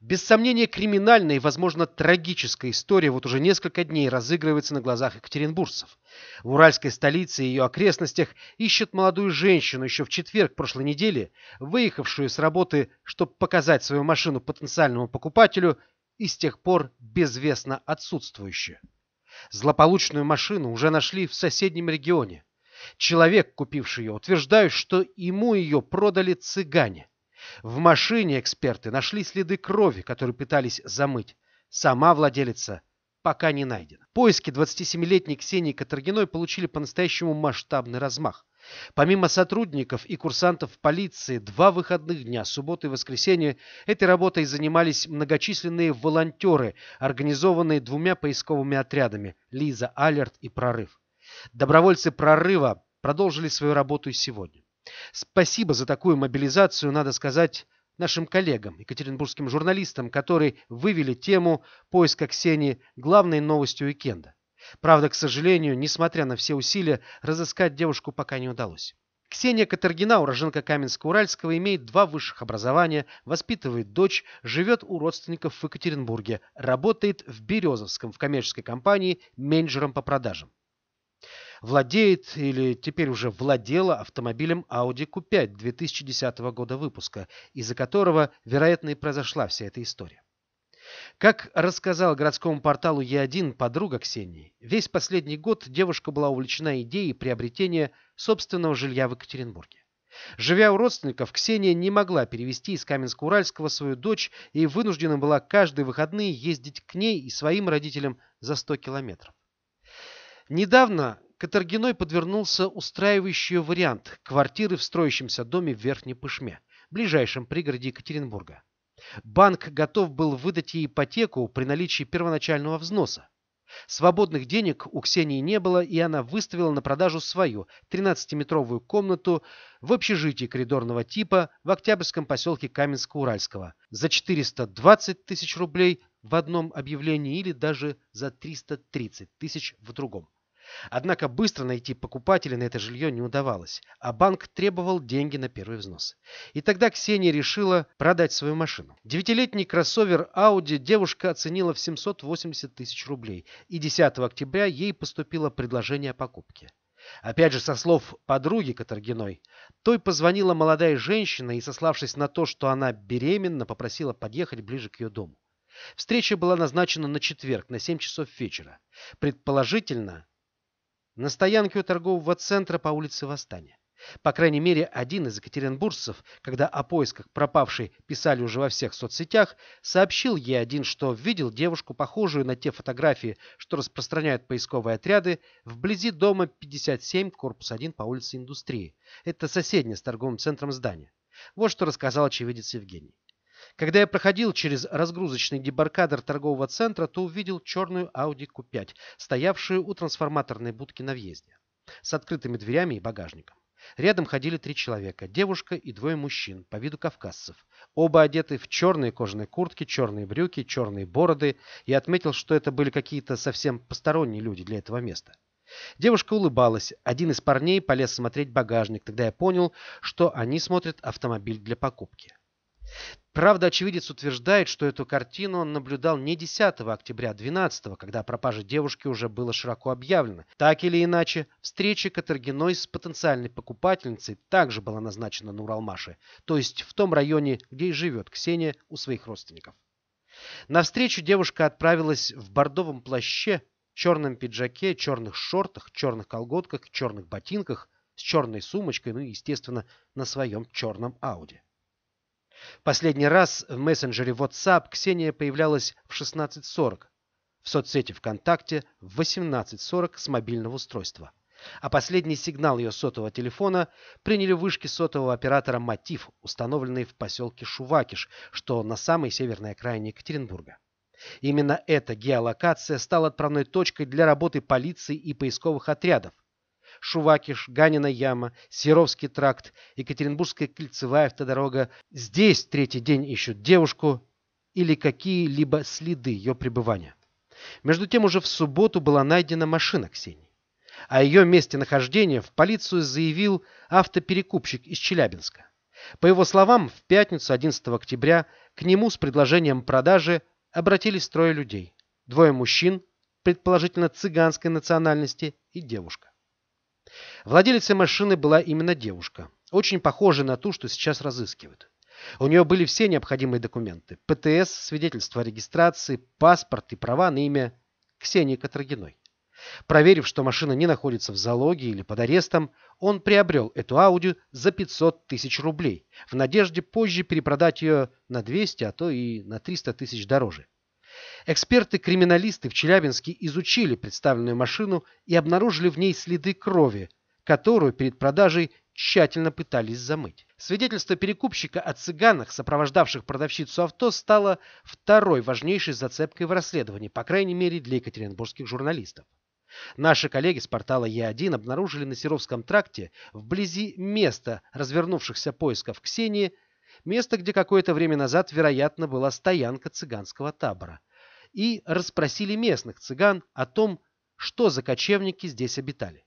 Без сомнения, криминальная и, возможно, трагическая история вот уже несколько дней разыгрывается на глазах екатеринбуржцев. В уральской столице и ее окрестностях ищут молодую женщину еще в четверг прошлой недели, выехавшую с работы, чтобы показать свою машину потенциальному покупателю, и с тех пор безвестно отсутствующую. Злополучную машину уже нашли в соседнем регионе. Человек, купивший ее, утверждает, что ему ее продали цыгане. В машине эксперты нашли следы крови, которые пытались замыть. Сама владелица пока не найдена. Поиски 27-летней Ксении Катаргиной получили по-настоящему масштабный размах. Помимо сотрудников и курсантов полиции, два выходных дня, субботы и воскресенье, этой работой занимались многочисленные волонтеры, организованные двумя поисковыми отрядами – Лиза, Алерт и Прорыв. Добровольцы Прорыва продолжили свою работу и сегодня. Спасибо за такую мобилизацию, надо сказать, нашим коллегам, екатеринбургским журналистам, которые вывели тему поиска Ксении главной новостью уикенда. Правда, к сожалению, несмотря на все усилия, разыскать девушку пока не удалось. Ксения Катергина, уроженка Каменска-Уральского, имеет два высших образования, воспитывает дочь, живет у родственников в Екатеринбурге, работает в Березовском в коммерческой компании менеджером по продажам владеет или теперь уже владела автомобилем Audi Q5 2010 года выпуска, из-за которого, вероятно, и произошла вся эта история. Как рассказал городскому порталу Е1 подруга Ксении, весь последний год девушка была увлечена идеей приобретения собственного жилья в Екатеринбурге. Живя у родственников, Ксения не могла перевести из Каменска-Уральского свою дочь и вынуждена была каждые выходные ездить к ней и своим родителям за 100 километров. Недавно Катаргиной подвернулся устраивающий вариант квартиры в строящемся доме в Верхней Пышме, ближайшем пригороде Екатеринбурга. Банк готов был выдать ей ипотеку при наличии первоначального взноса. Свободных денег у Ксении не было, и она выставила на продажу свою 13-метровую комнату в общежитии коридорного типа в Октябрьском поселке Каменско-Уральского за 420 тысяч рублей в одном объявлении или даже за 330 тысяч в другом. Однако быстро найти покупателя на это жилье не удавалось, а банк требовал деньги на первый взнос. И тогда Ксения решила продать свою машину. Девятилетний кроссовер Audi девушка оценила в 780 тысяч рублей, и 10 октября ей поступило предложение о покупке. Опять же, со слов подруги Катаргиной, той позвонила молодая женщина и, сославшись на то, что она беременна, попросила подъехать ближе к ее дому. Встреча была назначена на четверг на 7 часов вечера. Предположительно, на стоянке у торгового центра по улице Восстания. По крайней мере, один из екатеринбуржцев, когда о поисках пропавшей писали уже во всех соцсетях, сообщил ей один, что видел девушку, похожую на те фотографии, что распространяют поисковые отряды, вблизи дома 57, корпус 1 по улице Индустрии. Это соседнее с торговым центром здание. Вот что рассказал очевидец Евгений. Когда я проходил через разгрузочный дебаркадер торгового центра, то увидел черную Audi Q5, стоявшую у трансформаторной будки на въезде, с открытыми дверями и багажником. Рядом ходили три человека, девушка и двое мужчин, по виду кавказцев. Оба одеты в черные кожаные куртки, черные брюки, черные бороды. Я отметил, что это были какие-то совсем посторонние люди для этого места. Девушка улыбалась. Один из парней полез смотреть багажник. Тогда я понял, что они смотрят автомобиль для покупки. Правда, очевидец утверждает, что эту картину он наблюдал не 10 октября а 12 когда пропажа девушки уже было широко объявлено. Так или иначе, встреча Катергиной с потенциальной покупательницей также была назначена на Уралмаше, то есть в том районе, где и живет Ксения у своих родственников. На встречу девушка отправилась в бордовом плаще, черном пиджаке, черных шортах, черных колготках, черных ботинках, с черной сумочкой, ну и, естественно, на своем черном Ауди. Последний раз в мессенджере WhatsApp Ксения появлялась в 16.40, в соцсети ВКонтакте в 18.40 с мобильного устройства. А последний сигнал ее сотового телефона приняли вышки сотового оператора «Мотив», установленные в поселке Шувакиш, что на самой северной окраине Екатеринбурга. Именно эта геолокация стала отправной точкой для работы полиции и поисковых отрядов, Шувакиш, Ганина яма, Серовский тракт, Екатеринбургская кольцевая автодорога. Здесь третий день ищут девушку или какие-либо следы ее пребывания. Между тем уже в субботу была найдена машина Ксении. О ее месте нахождения в полицию заявил автоперекупщик из Челябинска. По его словам, в пятницу 11 октября к нему с предложением продажи обратились трое людей. Двое мужчин, предположительно цыганской национальности, и девушка. Владелицей машины была именно девушка, очень похожая на ту, что сейчас разыскивают. У нее были все необходимые документы. ПТС, свидетельство о регистрации, паспорт и права на имя Ксении Катрагиной. Проверив, что машина не находится в залоге или под арестом, он приобрел эту Ауди за 500 тысяч рублей, в надежде позже перепродать ее на 200, а то и на 300 тысяч дороже. Эксперты-криминалисты в Челябинске изучили представленную машину и обнаружили в ней следы крови, которую перед продажей тщательно пытались замыть. Свидетельство перекупщика о цыганах, сопровождавших продавщицу авто, стало второй важнейшей зацепкой в расследовании, по крайней мере для екатеринбургских журналистов. Наши коллеги с портала Е1 обнаружили на Серовском тракте, вблизи места развернувшихся поисков Ксении, место, где какое-то время назад, вероятно, была стоянка цыганского табора, и расспросили местных цыган о том, что за кочевники здесь обитали.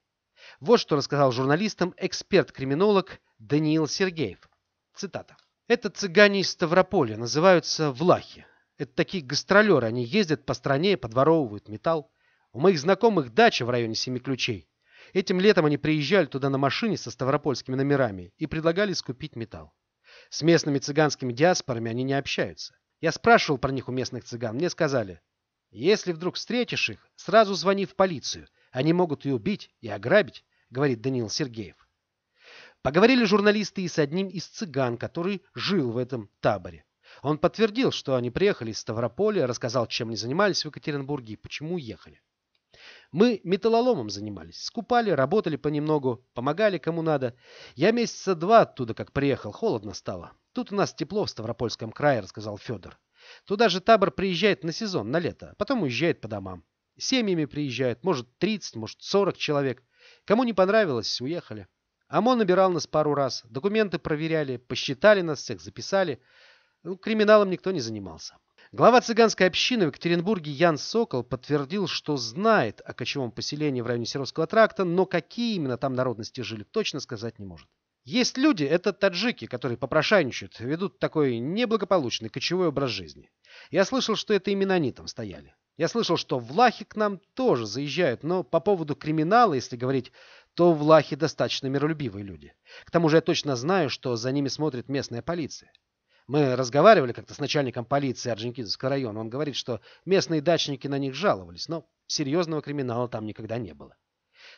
Вот что рассказал журналистам эксперт-криминолог Даниил Сергеев. Цитата. «Это цыгане из Ставрополя, называются влахи. Это такие гастролеры, они ездят по стране и подворовывают металл. У моих знакомых дача в районе Семи Ключей. Этим летом они приезжали туда на машине со ставропольскими номерами и предлагали скупить металл. С местными цыганскими диаспорами они не общаются. Я спрашивал про них у местных цыган, мне сказали, если вдруг встретишь их, сразу звони в полицию – они могут и убить, и ограбить, говорит Даниил Сергеев. Поговорили журналисты и с одним из цыган, который жил в этом таборе. Он подтвердил, что они приехали из Ставрополя, рассказал, чем они занимались в Екатеринбурге и почему уехали. Мы металлоломом занимались, скупали, работали понемногу, помогали кому надо. Я месяца два оттуда, как приехал, холодно стало. Тут у нас тепло в Ставропольском крае, рассказал Федор. Туда же табор приезжает на сезон, на лето, а потом уезжает по домам. Семьями приезжают, может, 30, может, 40 человек. Кому не понравилось, уехали. ОМОН набирал нас пару раз, документы проверяли, посчитали нас всех, записали. Ну, криминалом никто не занимался. Глава цыганской общины в Екатеринбурге Ян Сокол подтвердил, что знает о кочевом поселении в районе Серовского тракта, но какие именно там народности жили, точно сказать не может. Есть люди, это таджики, которые попрошайничают, ведут такой неблагополучный кочевой образ жизни. Я слышал, что это именно они там стояли. Я слышал, что влахи к нам тоже заезжают, но по поводу криминала, если говорить, то влахи достаточно миролюбивые люди. К тому же я точно знаю, что за ними смотрит местная полиция. Мы разговаривали как-то с начальником полиции Орджоникидзевского района. Он говорит, что местные дачники на них жаловались, но серьезного криминала там никогда не было.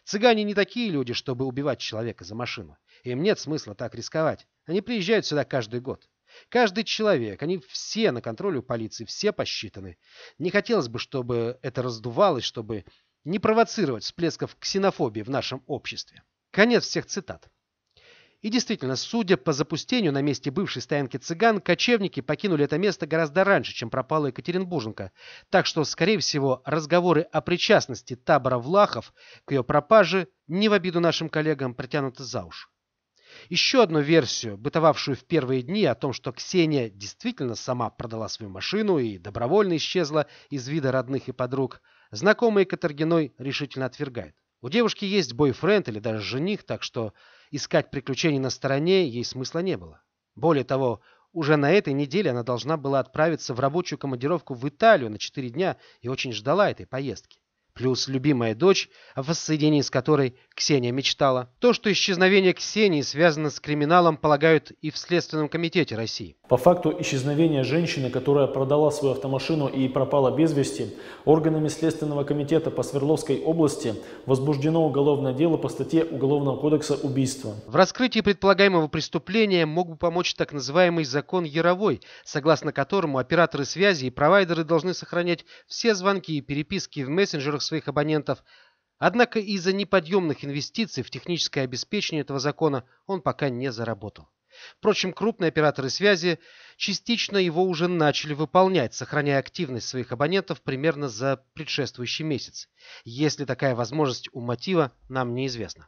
Цыгане не такие люди, чтобы убивать человека за машину. Им нет смысла так рисковать. Они приезжают сюда каждый год. Каждый человек, они все на контроле у полиции, все посчитаны. Не хотелось бы, чтобы это раздувалось, чтобы не провоцировать всплесков ксенофобии в нашем обществе. Конец всех цитат. И действительно, судя по запустению на месте бывшей стоянки цыган, кочевники покинули это место гораздо раньше, чем пропала Екатеринбурженко. Так что, скорее всего, разговоры о причастности табора Влахов к ее пропаже не в обиду нашим коллегам притянуты за уши еще одну версию, бытовавшую в первые дни о том, что Ксения действительно сама продала свою машину и добровольно исчезла из вида родных и подруг, знакомые Катаргиной решительно отвергает. У девушки есть бойфренд или даже жених, так что искать приключений на стороне ей смысла не было. Более того, уже на этой неделе она должна была отправиться в рабочую командировку в Италию на 4 дня и очень ждала этой поездки плюс любимая дочь, о воссоединении с которой Ксения мечтала. То, что исчезновение Ксении связано с криминалом, полагают и в Следственном комитете России. По факту исчезновения женщины, которая продала свою автомашину и пропала без вести, органами Следственного комитета по Свердловской области возбуждено уголовное дело по статье Уголовного кодекса убийства. В раскрытии предполагаемого преступления мог бы помочь так называемый закон Яровой, согласно которому операторы связи и провайдеры должны сохранять все звонки и переписки в мессенджерах своих абонентов. Однако из-за неподъемных инвестиций в техническое обеспечение этого закона он пока не заработал. Впрочем, крупные операторы связи частично его уже начали выполнять, сохраняя активность своих абонентов примерно за предшествующий месяц. Если такая возможность у мотива, нам неизвестна.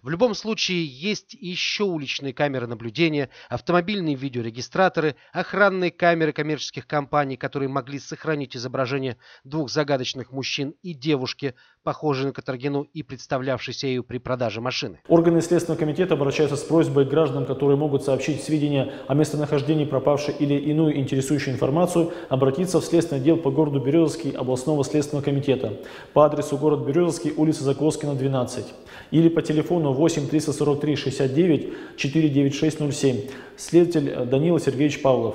В любом случае, есть еще уличные камеры наблюдения, автомобильные видеорегистраторы, охранные камеры коммерческих компаний, которые могли сохранить изображение двух загадочных мужчин и девушки похожий на Катаргину и представлявшейся ею при продаже машины. Органы Следственного комитета обращаются с просьбой к гражданам, которые могут сообщить сведения о местонахождении пропавшей или иную интересующую информацию, обратиться в следственный отдел по городу Березовский областного следственного комитета по адресу город Березовский, улица Закоскина, 12 или по телефону 8 343 69 49607 следователь Данила Сергеевич Павлов.